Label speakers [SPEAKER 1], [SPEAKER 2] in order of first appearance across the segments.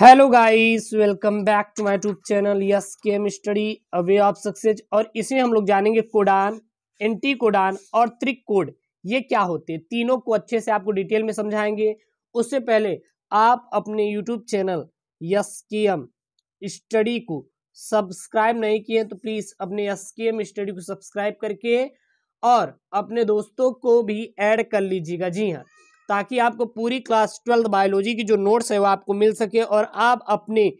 [SPEAKER 1] hello guys welcome back to my YouTube channel yes K M study a way of success और इसमें हम लोग जानेंगे कोडान एंटी कोडान और त्रिक कोड ये क्या होते हैं तीनों को अच्छे से आपको डिटेल में समझाएंगे उससे पहले आप अपने YouTube channel yes K M study को सब्सक्राइब नहीं किए तो प्लीज़ अपने यस के एम स्टडी को सब्सक्राइब करके और अपने दोस्तों को भी ऐड कर लीजिएगा जी हाँ ताकि आपको पूरी क्लास ट्वेल्थ बायोलॉजी की जो नोट्स है वो आपको मिल सके और आप अपने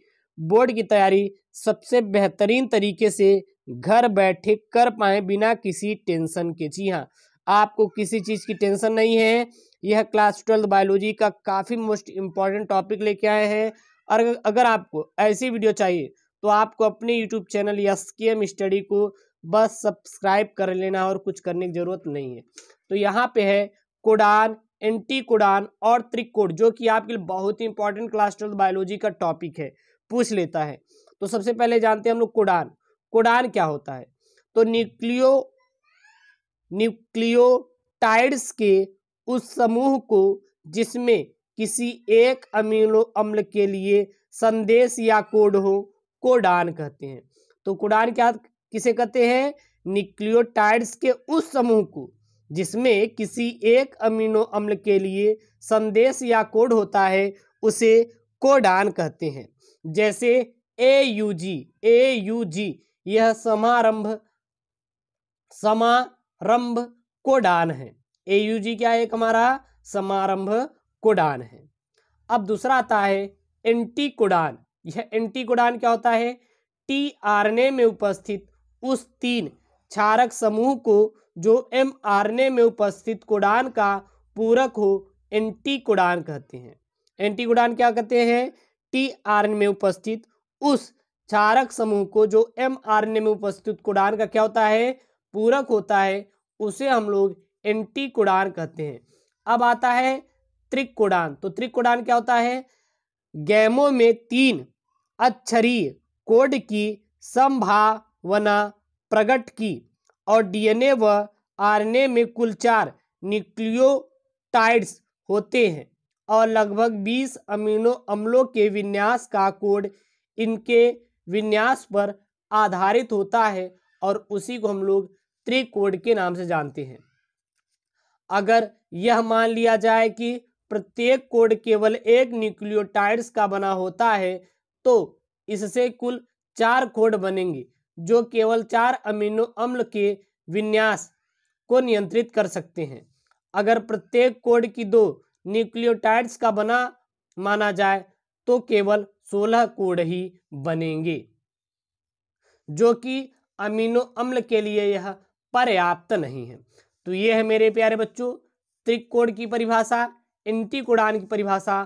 [SPEAKER 1] बोर्ड की तैयारी सबसे बेहतरीन तरीके से घर बैठे कर पाएँ बिना किसी टेंशन के जी हाँ आपको किसी चीज़ की टेंशन नहीं है यह क्लास ट्वेल्थ बायोलॉजी का काफ़ी मोस्ट इम्पॉर्टेंट टॉपिक लेके आए हैं और अगर आपको ऐसी वीडियो चाहिए तो आपको अपने YouTube channel yes K M study को बस सब्सक्राइब कर लेना और कुछ करने की ज़रूरत नहीं है तो यहाँ पे है कोडान एंटीकोडान और त्रिकोड जो कि आपके लिए बहुत ही इंपॉर्टेंट क्लास ट्वेल्थ बायोलॉजी का टॉपिक है पूछ लेता है तो सबसे पहले जानते हैं हम लोग कुड़ान कुडान क्या होता है तो न्यूक्लियो न्यूक्लियोटाइड्स के उस समूह को जिसमें किसी एक अमीनो अम्ल के लिए संदेश या कोड हो कोडान कहते हैं तो कुड़ान क्या किसे कहते हैं न्यूक्लियोटाइड्स के उस समूह को जिसमें किसी एक अमीनो अम्ल के लिए संदेश या कोड होता है उसे कोडान कहते हैं जैसे ए यू जी ए यू जी यह समारंभ समारंभ कोडान है ए यू जी क्या है एक हमारा समारंभ कोडान है अब दूसरा आता है एंटी कोडान यह एंटी कोडान क्या होता है टी आर में उपस्थित उस तीन क्षारक समूह को जो एमआरएनए में उपस्थित कुडान का पूरक हो एंटी कोडान कहते हैं एंटी कुड़ान क्या कहते हैं टी आर में उपस्थित उस क्षारक समूह को जो एम में उपस्थित कुड़ान का क्या होता है पूरक होता है उसे हम लोग एंटी कुडान कहते हैं अब आता है त्रिक तो त्रिक क्या होता है गैमों में तीन अक्षरीय कोड की संभावना प्रकट की और डीएनए व आरएनए में कुल चार न्यूक्लियोटाइड्स होते हैं और लगभग 20 अमीनो अम्लों के विन्यास का कोड इनके विन्यास पर आधारित होता है और उसी को हम लोग त्रिकोड के नाम से जानते हैं अगर यह मान लिया जाए कि प्रत्येक कोड केवल एक न्यूक्लियोटाइड्स का बना होता है तो इससे कुल चार कोड बनेंगे जो केवल चार अमीनो अम्ल के विन्यास को नियंत्रित कर सकते हैं अगर प्रत्येक कोड की दो न्यूक्लियोटाइड्स का बना माना जाए तो केवल सोलह कोड ही बनेंगे जो कि अमीनो अम्ल के लिए यह पर्याप्त नहीं है तो ये है मेरे प्यारे बच्चों त्रिक कोड की परिभाषा एंटी कुड़ान की परिभाषा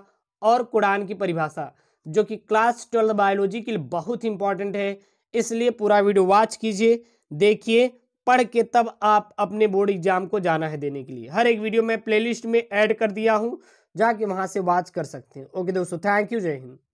[SPEAKER 1] और कुड़ान की परिभाषा जो कि क्लास ट्वेल्थ बायोलॉजी के लिए बहुत इंपॉर्टेंट है इसलिए पूरा वीडियो वॉच कीजिए देखिए पढ़ के तब आप अपने बोर्ड एग्जाम को जाना है देने के लिए हर एक वीडियो मैं प्लेलिस्ट में ऐड कर दिया हूं जाके वहां से वॉच कर सकते हैं ओके दोस्तों थैंक यू जय हिंद